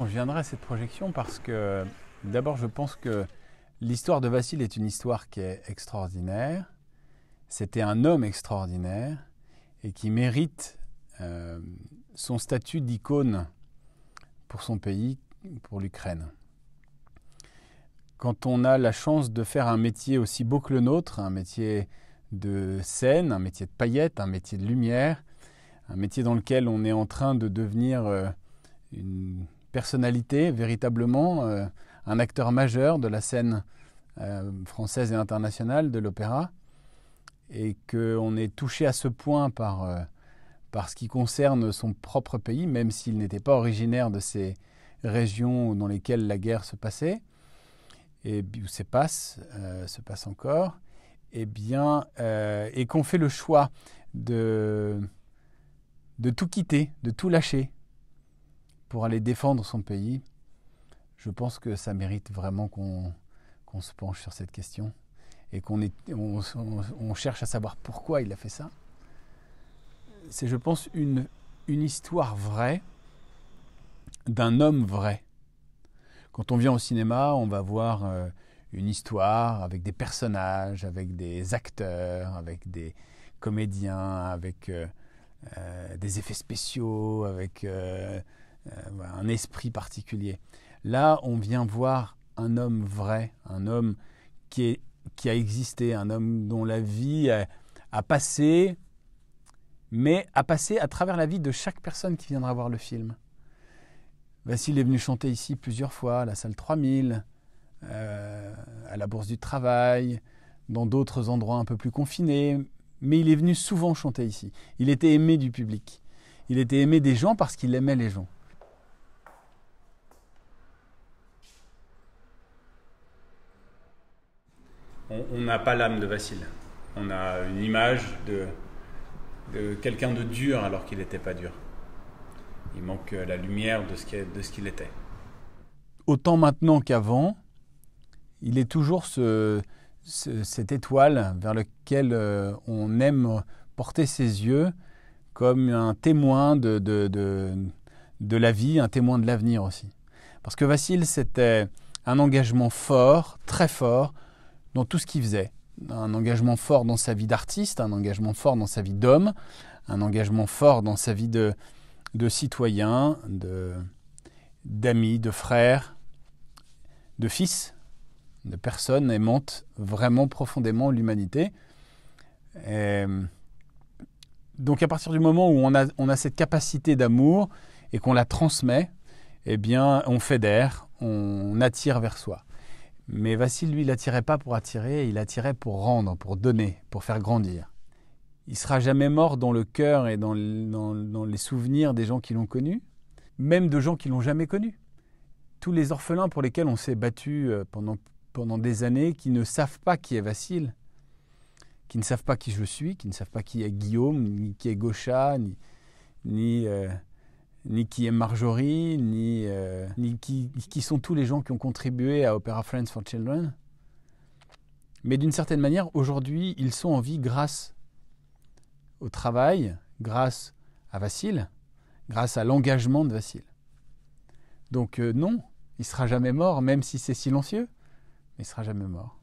Je viendrai à cette projection parce que d'abord je pense que l'histoire de Vassil est une histoire qui est extraordinaire. C'était un homme extraordinaire et qui mérite euh, son statut d'icône pour son pays, pour l'Ukraine. Quand on a la chance de faire un métier aussi beau que le nôtre, un métier de scène, un métier de paillettes, un métier de lumière, un métier dans lequel on est en train de devenir euh, une personnalité, véritablement euh, un acteur majeur de la scène euh, française et internationale de l'opéra, et qu'on est touché à ce point par, euh, par ce qui concerne son propre pays, même s'il n'était pas originaire de ces régions dans lesquelles la guerre se passait, et où se passe, se passe encore, et eh bien, et qu'on fait le choix de, de tout quitter, de tout lâcher, pour aller défendre son pays, je pense que ça mérite vraiment qu'on qu'on se penche sur cette question et qu'on on, on cherche à savoir pourquoi il a fait ça. C'est, je pense, une, une histoire vraie d'un homme vrai. Quand on vient au cinéma, on va voir euh, une histoire avec des personnages, avec des acteurs, avec des comédiens, avec euh, euh, des effets spéciaux, avec euh, un esprit particulier. Là, on vient voir un homme vrai, un homme qui, a existé, un homme dont la vie a, passé, mais a passé à travers la vie de chaque personne qui viendra voir le film. Vassil est venu chanter ici plusieurs fois, à la salle 3000, euh, à la Bourse du Travail, dans d'autres endroits un peu plus confinés, mais il est venu souvent chanter ici. Il était aimé du public. Il était aimé des gens parce qu'il aimait les gens. on n'a pas l'âme de Vassil, On a une image de, quelqu'un de dur alors qu'il n'était pas dur. Il manque la lumière de ce qu'il était. Autant maintenant qu'avant, il est toujours cette étoile vers laquelle euh, on aime porter ses yeux comme un témoin de, la vie, un témoin de l'avenir aussi. Parce que Vassil, c'était un engagement fort, très fort, dans tout ce qu'il faisait. Un engagement fort dans sa vie d'artiste, un engagement fort dans sa vie d'homme, un engagement fort dans sa vie de, de citoyen, d'amis, de, frères, de fils, de personnes, aimante vraiment profondément l'humanité. Euh, donc à partir du moment où on a, on a cette capacité d'amour et qu'on la transmet, eh bien on fédère, on attire vers soi. Mais Vassil, lui, il n'attirait pas pour attirer, il attirait pour rendre, pour donner, pour faire grandir. Il sera jamais mort dans le cœur et dans, les souvenirs des gens qui l'ont connu, même de gens qui l'ont jamais connu. Tous les orphelins pour lesquels on s'est battu euh, pendant, pendant des années, qui ne savent pas qui est Vassil, qui ne savent pas qui je suis, qui ne savent pas qui est Guillaume, ni qui est Gauchat, ni, ni euh, ni qui est Marjorie, euh, ni, qui, sont tous les gens qui ont contribué à Opera Friends for Children. Mais d'une certaine manière, aujourd'hui, ils sont en vie grâce au travail, grâce à Vassil, grâce à l'engagement de Vassil. Donc euh, non, il sera jamais mort, même si c'est silencieux, mais il sera jamais mort.